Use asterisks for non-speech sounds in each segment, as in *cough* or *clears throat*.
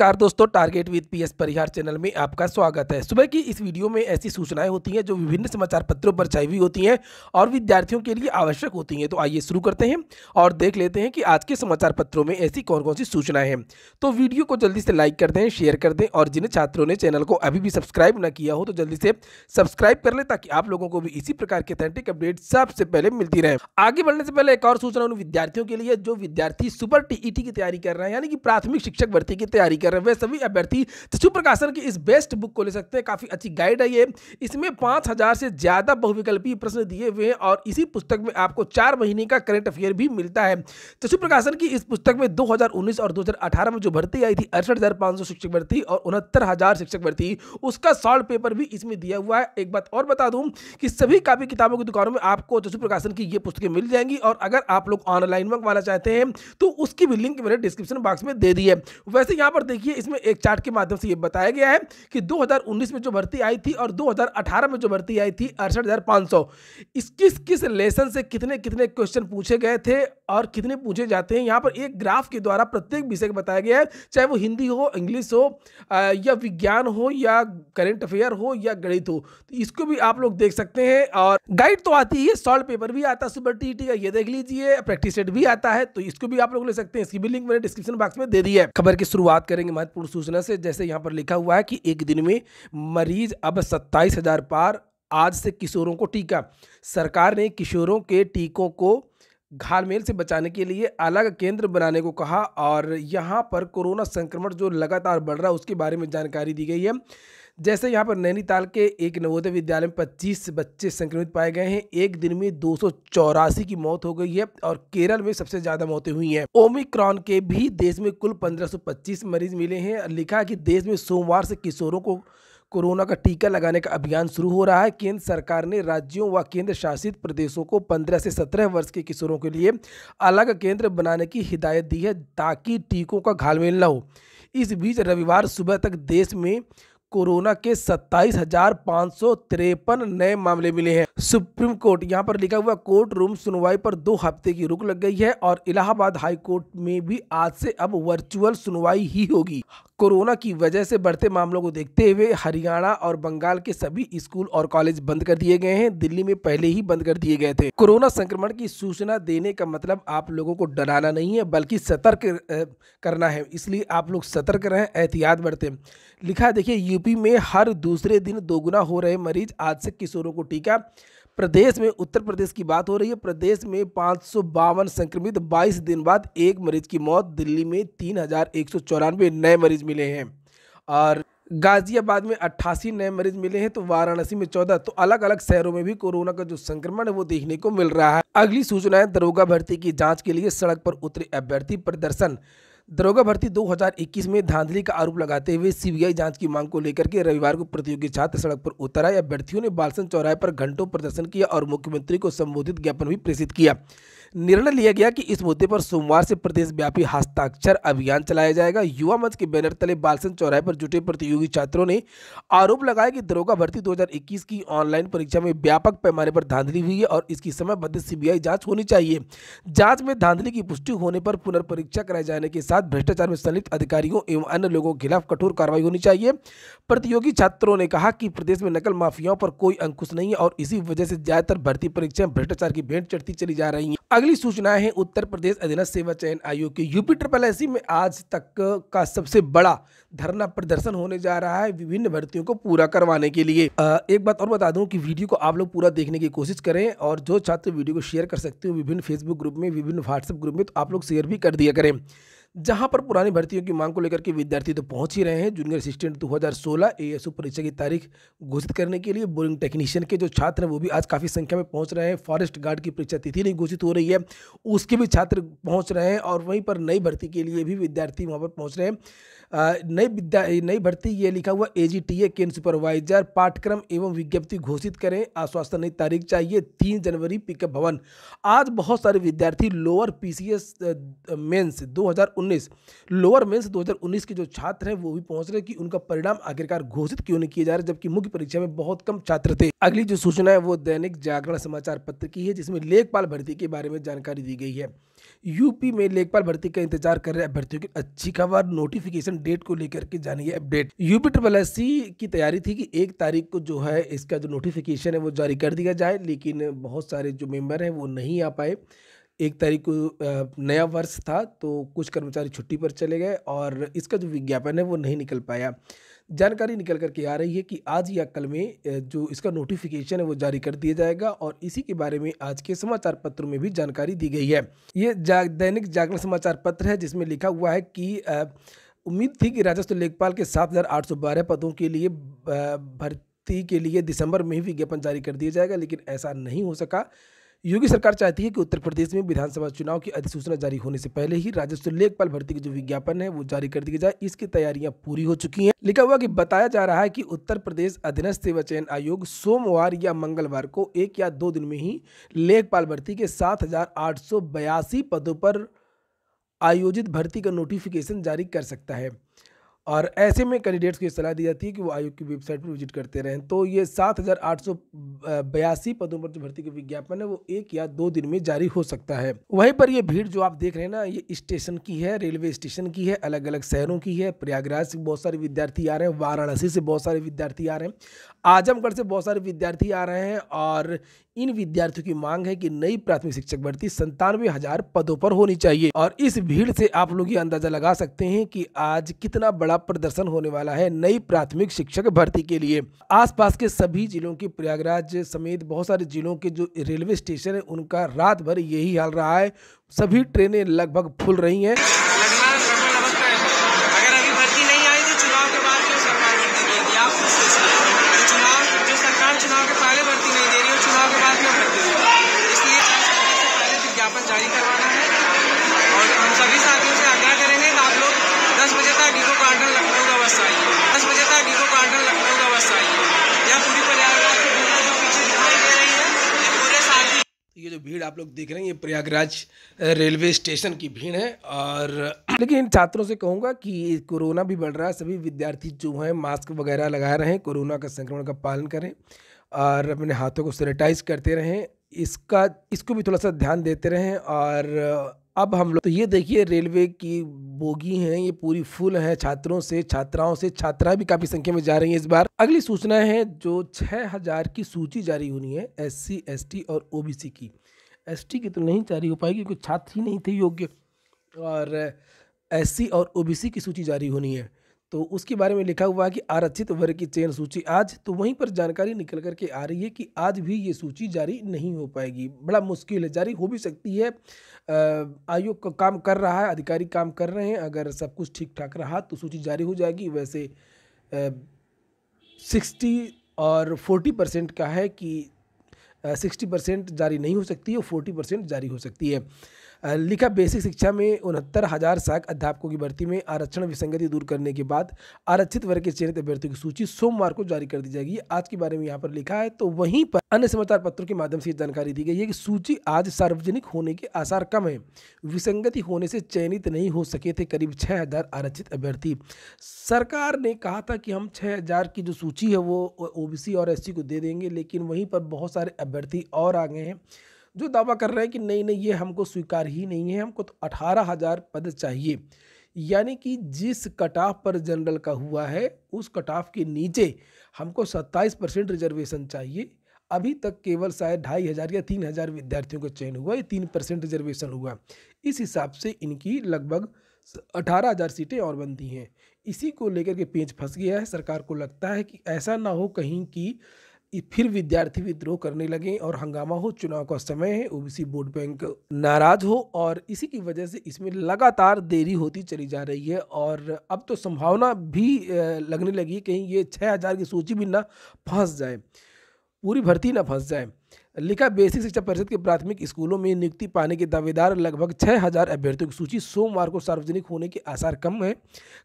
नमस्कार दोस्तों target with PS Parihar channel में आपका स्वागत है सुबह की इस वीडियो में ऐसी सूचनाएं होती हैं जो विभिन्न समाचार पत्रों पर छाई हुई होती हैं और विद्यार्थियों के लिए आवश्यक होती हैं तो आइए शुरू करते हैं और देख लेते हैं कि आज के समाचार पत्रों में ऐसी कौन कौन सी सूचनाएं हैं तो वीडियो को जल्दी से लाइक कर दें शेयर कर दें और जिन छात्रों ने चैनल को अभी भी सब्सक्राइब न किया हो तो जल्दी से सब्सक्राइब कर लें ताकि आप लोगों को भी इसी प्रकार के अथेंटिक अपडेट सबसे पहले मिलती रहे आगे बढ़ने से पहले एक और सूचना उन विद्यार्थियों के लिए जो विद्यार्थी सुपर टीईटी e की तैयारी कर रहे हैं यानी कि प्राथमिक शिक्षक भर्ती की तैयारी कर कर रहे हैं सभी अभ्यर्थी शिशु प्रकाशन की इस बेस्ट बुक को ले सकते हैं काफ़ी अच्छी गाइड है ये इसमें पांच हज़ार से ज़्यादा बहुविकल्पी प्रश्न दिए हुए हैं और इसी पुस्तक में आपको चार महीने का करंट अफेयर भी मिलता है शिशु प्रकाशन की इस पुस्तक में दो और दो में जो भर्ती आई थी अड़सठ शिक्षक भर्ती और उनहत्तर शिक्षक भर्ती उसका सॉल्व पेपर भी इसमें दिया हुआ है एक बात और बता दूं कि सभी काफी किताबों की दुकानों में आपको शिशु प्रकाशन की ये पुस्तकें मिल जाएंगी और अगर आप लोग ऑनलाइन मंगवाना चाहते हैं तो उसकी भी लिंक मैंने डिस्क्रिप्शन बॉक्स में दे दी है वैसे यहां पर देखिए देखिए इसमें एक चार्ट के माध्यम से ये बताया गया है कि 2019 में जो भर्ती आई थी और 2018 में जो भर्ती आई थी अड़सठ हज़ार पाँच सौ इस किस किस लेसन से कितने कितने क्वेश्चन पूछे गए थे और कितने पूछे जाते हैं यहाँ पर एक ग्राफ के द्वारा प्रत्येक विषय को बताया गया है चाहे वो हिंदी हो इंग्लिश हो या विज्ञान हो या करेंट अफेयर हो या गणित हो तो इसको भी आप लोग देख सकते हैं और गाइड तो आती है सॉल्व पेपर भी आता है सुपर टी का ये देख लीजिए प्रैक्टिस सेट भी आता है तो इसको भी आप लोग ले सकते हैं इसकी भी लिंक मैंने डिस्क्रिप्शन बॉक्स में दे दी है खबर की शुरुआत करें करेंगे महत्वपूर्ण सूचना से जैसे यहाँ पर लिखा हुआ है कि एक दिन में मरीज अब सत्ताईस हज़ार पार आज से किशोरों को टीका सरकार ने किशोरों के टीकों को घालमेल से बचाने के लिए अलग केंद्र बनाने को कहा और यहाँ पर कोरोना संक्रमण जो लगातार बढ़ रहा है उसके बारे में जानकारी दी गई है जैसे यहाँ पर नैनीताल के एक नवोदय विद्यालय में पच्चीस बच्चे संक्रमित पाए गए हैं एक दिन में दो की मौत हो गई है और केरल में सबसे ज्यादा मौतें हुई हैं ओमिक्रॉन के भी देश में कुल 1525 मरीज मिले हैं लिखा कि देश में सोमवार से किशोरों को कोरोना का टीका लगाने का अभियान शुरू हो रहा है केंद्र सरकार ने राज्यों व केंद्र शासित प्रदेशों को 15 से 17 वर्ष के किशोरों के लिए अलग केंद्र बनाने की हिदायत दी है ताकि टीकों का घालमेल न हो इस बीच रविवार सुबह तक देश में कोरोना के सत्ताईस हजार पाँच सौ तिरपन नए मामले मिले हैं सुप्रीम कोर्ट यहां पर लिखा हुआ कोर्ट रूम सुनवाई पर दो हफ्ते की रुक लग गई है और इलाहाबाद हाई कोर्ट में भी आज से अब वर्चुअल सुनवाई ही होगी कोरोना की वजह से बढ़ते मामलों को देखते हुए हरियाणा और बंगाल के सभी स्कूल और कॉलेज बंद कर दिए गए हैं दिल्ली में पहले ही बंद कर दिए गए थे कोरोना संक्रमण की सूचना देने का मतलब आप लोगों को डराना नहीं है बल्कि सतर्क करना है इसलिए आप लोग सतर्क रहें एहतियात बरतें लिखा देखिए यूपी में हर दूसरे दिन दोगुना हो रहे मरीज आज से किशोरों को टीका प्रदेश में उत्तर प्रदेश की बात हो रही है प्रदेश में पाँच संक्रमित 22 दिन बाद एक मरीज की मौत दिल्ली में तीन नए मरीज मिले हैं और गाजियाबाद में अट्ठासी नए मरीज मिले हैं तो वाराणसी में चौदह तो अलग अलग शहरों में भी कोरोना का जो संक्रमण है वो देखने को मिल रहा है अगली सूचना है दरोगा भर्ती की जांच के लिए सड़क पर उतरे अभ्यर्थी प्रदर्शन दरोगा भर्ती 2021 में धांधली का आरोप लगाते हुए सीबीआई जांच की मांग को लेकर के रविवार को प्रतियोगी छात्र सड़क पर उतर आए अभ्यर्थियों ने बालसन चौराहे पर घंटों प्रदर्शन किया और मुख्यमंत्री को संबोधित ज्ञापन भी प्रेषित किया निर्णय लिया गया कि इस मुद्दे पर सोमवार से प्रदेशव्यापी हस्ताक्षर अभियान चलाया जाएगा युवा मंच के बैनर तले बालसन चौराहे पर जुटे प्रतियोगी छात्रों ने आरोप लगाया कि दरोगा भर्ती 2021 की ऑनलाइन परीक्षा में व्यापक पैमाने पर धांधली हुई है और इसकी समयबद्ध सीबीआई जांच होनी चाहिए जांच में धांधली की पुष्टि होने पर पुनर्परीक्षा कराए जाने के साथ भ्रष्टाचार में संलिप्त अधिकारियों एवं अन्य लोगों के खिलाफ कठोर कार्रवाई होनी चाहिए प्रतियोगी छात्रों ने कहा कि प्रदेश में नकल माफियाओं पर कोई अंकुश नहीं है और इसी वजह से ज्यादातर भर्ती परीक्षाएं भ्रष्टाचार की भेंट चढ़ती चली जा रही है अगली सूचना है उत्तर प्रदेश अधीनस्थ सेवा चयन आयोग के यूपी ट्रिपल एस में आज तक का सबसे बड़ा धरना प्रदर्शन होने जा रहा है विभिन्न भर्तियों को पूरा करवाने के लिए एक बात और बता दूं कि वीडियो को आप लोग पूरा देखने की कोशिश करें और जो छात्र वीडियो को शेयर कर सकते हो विभिन्न फेसबुक ग्रुप में विभिन्न व्हाट्सएप ग्रुप में तो आप लोग शेयर भी कर दिया करें जहां पर पुरानी भर्तियों की मांग को लेकर के विद्यार्थी तो पहुंच ही रहे हैं जूनियर असिस्टेंट 2016 हज़ार परीक्षा की तारीख घोषित करने के लिए बोरिंग टेक्नीशियन के जो छात्र हैं वो भी आज काफ़ी संख्या में पहुंच रहे हैं फॉरेस्ट गार्ड की परीक्षा तिथि नहीं घोषित हो रही है उसके भी छात्र पहुँच रहे हैं और वहीं पर नई भर्ती के लिए भी विद्यार्थी वहाँ पर पहुँच रहे हैं नई विद्या नई भर्ती ये लिखा हुआ ए जी टी ए केंद्र सुपरवाइजर पाठ्यक्रम एवं विज्ञप्ति घोषित करें आश्वासन नई तारीख चाहिए तीन जनवरी पिकअप भवन आज बहुत सारे विद्यार्थी लोअर पीसीएस दो हज़ार 2019 लोअर मेंस 2019 के जो छात्र हैं वो भी पहुंच रहे कि उनका परिणाम आखिरकार घोषित क्यों नहीं किया जा रहा जबकि मुख्य परीक्षा में बहुत कम छात्र थे अगली जो सूचना है वो दैनिक जागरण समाचार पत्र की है जिसमें लेखपाल भर्ती के बारे में जानकारी दी गई है यूपी में लेखपाल भर्ती का इंतजार कर रहे अभ्यर्थियों की अच्छी खबर नोटिफिकेशन डेट को लेकर के जानी है अपडेट यूपी ट्रिपल एस की तैयारी थी कि एक तारीख को जो है इसका जो नोटिफिकेशन है वो जारी कर दिया जाए लेकिन बहुत सारे जो मेंबर हैं वो नहीं आ पाए एक तारीख को नया वर्ष था तो कुछ कर्मचारी छुट्टी पर चले गए और इसका जो विज्ञापन है वो नहीं निकल पाया जानकारी निकल कर के आ रही है कि आज या कल में जो इसका नोटिफिकेशन है वो जारी कर दिया जाएगा और इसी के बारे में आज के समाचार पत्र में भी जानकारी दी गई है ये जा, दैनिक जागरण समाचार पत्र है जिसमें लिखा हुआ है कि उम्मीद थी कि राजस्व लेखपाल के सात पदों के लिए भर्ती के लिए दिसंबर में ही विज्ञापन जारी कर दिया जाएगा लेकिन ऐसा नहीं हो सका योगी सरकार चाहती है कि उत्तर प्रदेश में विधानसभा चुनाव की अधिसूचना जारी होने से पहले ही राजस्व लेखपाल भर्ती की जो विज्ञापन है वो जारी कर दी जाए इसकी तैयारियां पूरी हो चुकी हैं लिखा हुआ कि बताया जा रहा है कि उत्तर प्रदेश अधीनस्थ सेवा चयन आयोग सोमवार या मंगलवार को एक या दो दिन में ही लेखपाल भर्ती के सात पदों पर आयोजित भर्ती का नोटिफिकेशन जारी कर सकता है और ऐसे में कैंडिडेट्स को ये सलाह दी जाती है कि वो आयोग की वेबसाइट पर विजिट करते रहें तो ये सात हज़ार आठ सौ बयासी पदों पर जो भर्ती का विज्ञापन है वो एक या दो दिन में जारी हो सकता है वहीं पर ये भीड़ जो आप देख रहे हैं ना ये स्टेशन की है रेलवे स्टेशन की है अलग अलग शहरों की है प्रयागराज से बहुत सारे विद्यार्थी आ रहे हैं वाराणसी से बहुत सारे विद्यार्थी आ रहे हैं आजमगढ़ से बहुत सारे विद्यार्थी आ रहे हैं और इन विद्यार्थियों की मांग है कि नई प्राथमिक शिक्षक भर्ती संतानवे हजार पदों पर होनी चाहिए और इस भीड़ से आप लोग ये अंदाजा लगा सकते हैं कि आज कितना बड़ा बड़ा प्रदर्शन होने वाला है नई प्राथमिक शिक्षक भर्ती के लिए आसपास के सभी जिलों की प्रयागराज समेत बहुत सारे जिलों के जो रेलवे स्टेशन है उनका रात भर यही हाल रहा है सभी ट्रेनें लगभग फुल रही हैं तस्वीर आप लोग देख रहे हैं ये प्रयागराज रेलवे स्टेशन की भीड़ है और *clears throat* लेकिन छात्रों से कहूँगा कि कोरोना भी बढ़ रहा है सभी विद्यार्थी जो हैं मास्क वगैरह लगा रहे हैं कोरोना का संक्रमण का पालन करें और अपने हाथों को सैनिटाइज करते रहें इसका इसको भी थोड़ा सा ध्यान देते रहें और अब हम लोग तो ये देखिए रेलवे की बोगी हैं ये पूरी फुल है छात्रों से छात्राओं से छात्राएं भी काफ़ी संख्या में जा रही हैं इस बार अगली सूचना है जो 6000 की सूची जारी होनी है एस सी और ओबीसी की एस की तो नहीं जारी हो पाएगी क्योंकि छात्र ही नहीं थे योग्य और एस और ओ की सूची जारी होनी है तो उसके बारे में लिखा हुआ है कि आरक्षित वर्ग की चयन सूची आज तो वहीं पर जानकारी निकल करके आ रही है कि आज भी ये सूची जारी नहीं हो पाएगी बड़ा मुश्किल है जारी हो भी सकती है आयोग का काम कर रहा है अधिकारी काम कर रहे हैं अगर सब कुछ ठीक ठाक रहा तो सूची जारी हो जाएगी वैसे सिक्सटी और फोर्टी परसेंट का है कि सिक्सटी परसेंट जारी नहीं हो सकती और फोर्टी परसेंट जारी हो सकती है लिखा बेसिक शिक्षा में उनहत्तर हज़ार सहायक अध्यापकों की भर्ती में आरक्षण विसंगति दूर करने के बाद आरक्षित वर्ग के चयनित अभ्यर्थियों की सूची सोमवार को जारी कर दी जाएगी आज के बारे में यहाँ पर लिखा है तो वहीं पर अन्य समाचार पत्रों के माध्यम से जानकारी दी गई है कि सूची आज सार्वजनिक होने के आसार कम है विसंगति होने से चयनित नहीं हो सके थे करीब छः हज़ार आरक्षित अभ्यर्थी सरकार ने कहा था कि हम छः हज़ार की जो सूची है वो ओबीसी और एससी को दे देंगे लेकिन वहीं पर बहुत सारे अभ्यर्थी और आ गए हैं जो दावा कर रहे हैं कि नहीं नहीं ये हमको स्वीकार ही नहीं है हमको तो अठारह हज़ार पद चाहिए यानी कि जिस कट ऑफ पर जनरल का हुआ है उस कट ऑफ के नीचे हमको सत्ताईस परसेंट रिजर्वेशन चाहिए अभी तक केवल शायद ढाई हज़ार या तीन हज़ार विद्यार्थियों का चयन हुआ ये तीन परसेंट रिजर्वेशन हुआ इस हिसाब से इनकी लगभग अठारह हज़ार सीटें और बनती हैं इसी को लेकर के पेंच फंस गया है सरकार को लगता है कि ऐसा ना हो कहीं कि फिर विद्यार्थी विद्रोह करने लगे और हंगामा हो चुनाव का समय है ओबीसी वोट बैंक नाराज हो और इसी की वजह से इसमें लगातार देरी होती चली जा रही है और अब तो संभावना भी लगने लगी कहीं ये छः हज़ार की सूची भी ना फंस जाए पूरी भर्ती ना फंस जाए लिखा बेसिक शिक्षा परिषद के प्राथमिक स्कूलों में नियुक्ति पाने के दावेदार लगभग छः हज़ार अभ्यर्थियों की सूची सोमवार को सार्वजनिक होने के आसार कम है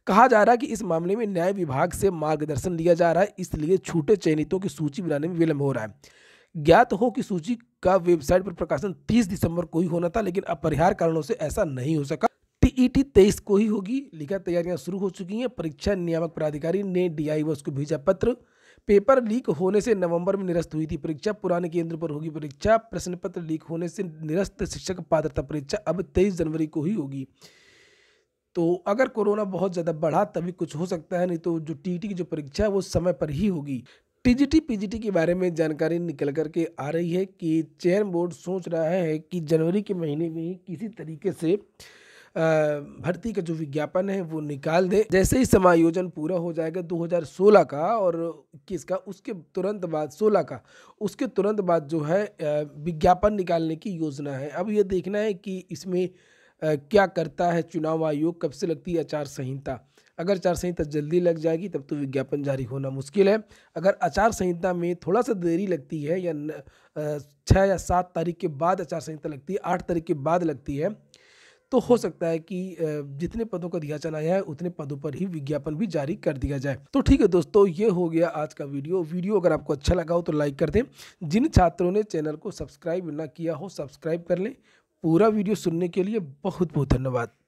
कहा जा रहा है कि इस मामले में न्याय विभाग से मार्गदर्शन लिया जा रहा है इसलिए छूटे चयनितों की सूची बनाने में विलंब हो रहा है ज्ञात हो कि सूची का वेबसाइट पर प्रकाशन तीस दिसंबर को ही होना था लेकिन अपरिहार कारणों से ऐसा नहीं हो सका टीईटी तेईस को ही होगी लिखा तैयारियां शुरू हो चुकी हैं परीक्षा नियामक प्राधिकारी ने डीआईओएस को भेजा पत्र पेपर लीक होने से नवंबर में निरस्त हुई थी परीक्षा पुराने केंद्र पर होगी परीक्षा प्रश्न पत्र लीक होने से निरस्त शिक्षक पात्रता परीक्षा अब तेईस जनवरी को ही होगी तो अगर कोरोना बहुत ज़्यादा बढ़ा तभी कुछ हो सकता है नहीं तो जो टी की जो परीक्षा है वो समय पर ही होगी टीजीटी पीजीटी के बारे में जानकारी निकल कर के आ रही है कि चयन बोर्ड सोच रहा है कि जनवरी के महीने में ही किसी तरीके से भर्ती का जो विज्ञापन है वो निकाल दे जैसे ही समायोजन पूरा हो जाएगा 2016 का और इक्कीस का उसके तुरंत बाद 16 का उसके तुरंत बाद जो है विज्ञापन निकालने की योजना है अब ये देखना है कि इसमें क्या करता है चुनाव आयोग कब से लगती है आचार संहिता अगर आचार संहिता जल्दी लग जाएगी तब तो विज्ञापन जारी होना मुश्किल है अगर आचार संहिता में थोड़ा सा देरी लगती है या छः या सात तारीख के बाद आचार संहिता लगती है आठ तारीख के बाद लगती है तो हो सकता है कि जितने पदों का दिया चला है उतने पदों पर ही विज्ञापन भी जारी कर दिया जाए तो ठीक है दोस्तों ये हो गया आज का वीडियो वीडियो अगर आपको अच्छा लगा हो तो लाइक कर दें जिन छात्रों ने चैनल को सब्सक्राइब ना किया हो सब्सक्राइब कर लें पूरा वीडियो सुनने के लिए बहुत बहुत धन्यवाद